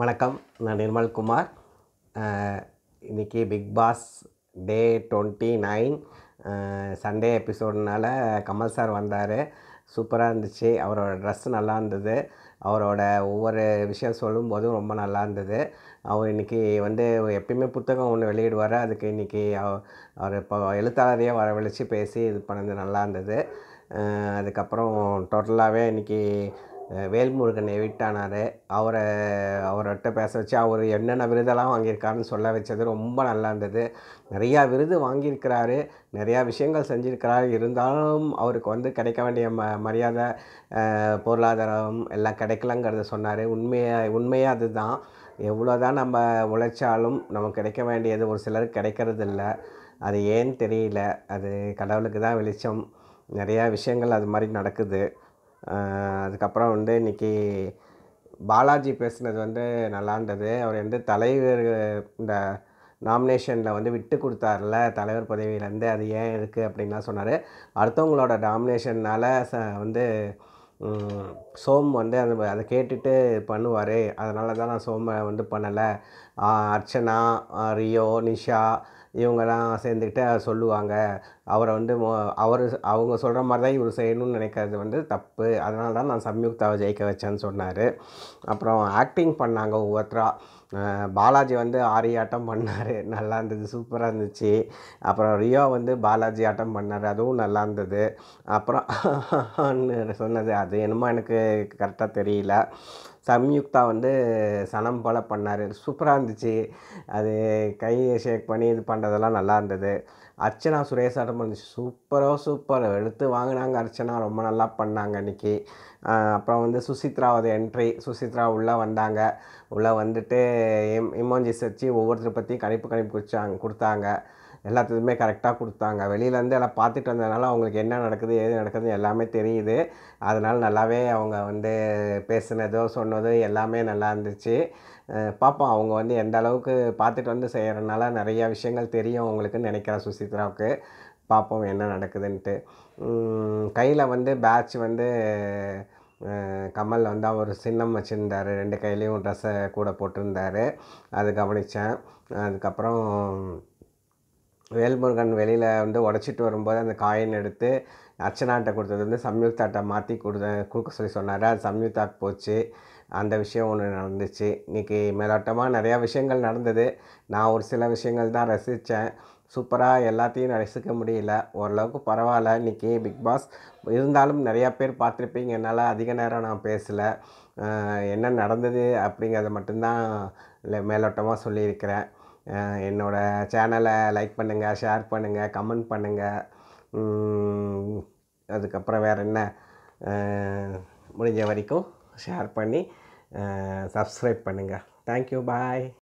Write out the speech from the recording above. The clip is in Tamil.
வணக்கம் நான் நிர்மல்குமார் இன்றைக்கி Bigg Boss day twenty nine Sunday எபிசோடுனால கமல் சார் வந்தார் சூப்பராக இருந்துச்சு அவரோட ட்ரெஸ் நல்லா இருந்தது அவரோட ஒவ்வொரு விஷயம் சொல்லும்போதும் ரொம்ப நல்லா இருந்தது அவர் இன்றைக்கி வந்து எப்பயுமே புத்தகம் ஒன்று வெளியிடுவார் அதுக்கு இன்றைக்கி அவர் இப்போ எழுத்தாளரையே வரவழைச்சி பேசி இது பண்ணது நல்லா இருந்தது அதுக்கப்புறம் டோட்டலாகவே இன்றைக்கி வேல்முருகனை விட்டானார் அவரை அவர்கிட்ட பேச வச்சு அவர் என்னென்ன விருதெல்லாம் வாங்கியிருக்காருன்னு சொல்ல வச்சது ரொம்ப நல்லா இருந்தது நிறையா விருது வாங்கியிருக்கிறாரு நிறையா விஷயங்கள் செஞ்சுருக்கிறாரு இருந்தாலும் அவருக்கு வந்து கிடைக்க வேண்டிய ம மரியாதை பொருளாதாரம் எல்லாம் கிடைக்கலங்கிறத சொன்னார் உண்மையாக உண்மையாக அதுதான் எவ்வளோ தான் நம்ம உழைச்சாலும் நமக்கு கிடைக்க வேண்டியது ஒரு சிலருக்கு கிடைக்கிறது இல்லை அது ஏன்னு தெரியல அது கடவுளுக்கு தான் வெளிச்சம் நிறையா விஷயங்கள் அது மாதிரி நடக்குது அதுக்கப்புறம் வந்து இன்றைக்கி பாலாஜி பேசுனது வந்து நல்லா இருந்தது அவர் வந்து தலைவர் இந்த நாமினேஷனில் வந்து விட்டு கொடுத்தார்ல தலைவர் பதவியிலேருந்து அது ஏன் இருக்குது அப்படின்லாம் சொன்னார் அடுத்தவங்களோட நாமினேஷன்னால் ச வந்து சோம் வந்து அது அதை கேட்டுட்டு பண்ணுவார் அதனால தான் நான் சோமை வந்து பண்ணலை அர்ச்சனா ரியோ நிஷா இவங்கெல்லாம் சேர்ந்துக்கிட்டு சொல்லுவாங்க அவரை வந்து அவர் அவங்க சொல்கிற மாதிரி தான் இவர் செய்யணும்னு நினைக்கிறது வந்து தப்பு அதனால தான் நான் சம்யுக்தாவை ஜெயிக்க வச்சேன்னு சொன்னார் அப்புறம் ஆக்டிங் பண்ணாங்க ஒவ்வொருத்தராக பாலாஜி வந்து ஆரி ஆட்டம் பண்ணார் நல்லா இருந்தது சூப்பராக இருந்துச்சு அப்புறம் ரியோ வந்து பாலாஜி ஆட்டம் பண்ணார் அதுவும் நல்லா இருந்தது அப்புறம் சொன்னது அது என்னமோ எனக்கு கரெக்டாக தெரியல சம்யுக்தா வந்து சனம் போல் பண்ணார் சூப்பராக இருந்துச்சு அது கையை ஷேக் பண்ணி இது பண்ணுறதெல்லாம் நல்லா இருந்தது அர்ச்சனா சுரேஷ் ஆட்டம் இருந்துச்சு சூப்பரோ சூப்பர் எடுத்து வாங்கினாங்க அர்ச்சனா ரொம்ப நல்லா பண்ணாங்க அன்றைக்கி அப்புறம் வந்து சுசித்ராவோட என்ட்ரி சுசித்ரா உள்ளே வந்தாங்க உள்ளே வந்துட்டு இம் இமோஞ்சிஸ் வச்சு ஒவ்வொருத்தர் பற்றியும் கணிப்பு கணிப்பு குடிச்சாங்க கொடுத்தாங்க எல்லாத்துக்குமே கரெக்டாக கொடுத்தாங்க வெளியிலேருந்து எல்லாம் பார்த்துட்டு வந்ததுனால அவங்களுக்கு என்ன நடக்குது ஏது நடக்குது எல்லாமே தெரியுது அதனால் நல்லாவே அவங்க வந்து பேசுனதோ சொன்னதோ எல்லாமே நல்லா இருந்துச்சு பார்ப்போம் அவங்க வந்து எந்த அளவுக்கு பார்த்துட்டு வந்து செய்கிறனால நிறையா விஷயங்கள் தெரியும் அவங்களுக்குன்னு நினைக்கிற சுசித்ராவுக்கு பார்ப்போம் என்ன நடக்குதுன்ட்டு கையில் வந்து பேட்ச் வந்து கமல் வந்து அவர் சின்னம் வச்சுருந்தார் ரெண்டு கையிலையும் ட்ரெஸ்ஸை கூட போட்டிருந்தார் அது கவனித்தேன் அதுக்கப்புறம் வேல்முருகன் வெளியில் வந்து உடச்சிட்டு வரும்போது அந்த காயின் எடுத்து அர்ச்சனாட்ட கொடுத்தது வந்து சம்யுக்தாட்டை மாற்றி கொடுத்த கொடுக்க சொல்லி சொன்னார் அது சம்யுக்தாக்கு போச்சு அந்த விஷயம் ஒன்று நடந்துச்சு இன்றைக்கி மேலோட்டமாக நிறையா விஷயங்கள் நடந்தது நான் ஒரு சில விஷயங்கள் தான் ரசித்தேன் சூப்பராக எல்லாத்தையும் ரசிக்க முடியல ஓரளவுக்கு பரவாயில்ல இன்றைக்கி பிக் பாஸ் இருந்தாலும் நிறையா பேர் பார்த்துருப்பீங்க என்னால் அதிக நேரம் நான் பேசலை என்ன நடந்தது அப்படிங்கிறத மட்டும்தான் மேலோட்டமாக சொல்லியிருக்கிறேன் என்னோடய சேனலை லைக் பண்ணுங்கள் ஷேர் பண்ணுங்கள் கமெண்ட் பண்ணுங்கள் அதுக்கப்புறம் வேறு என்ன முடிஞ்ச வரைக்கும் ஷேர் பண்ணி சப்ஸ்கிரைப் பண்ணுங்கள் தேங்க்யூ பாய்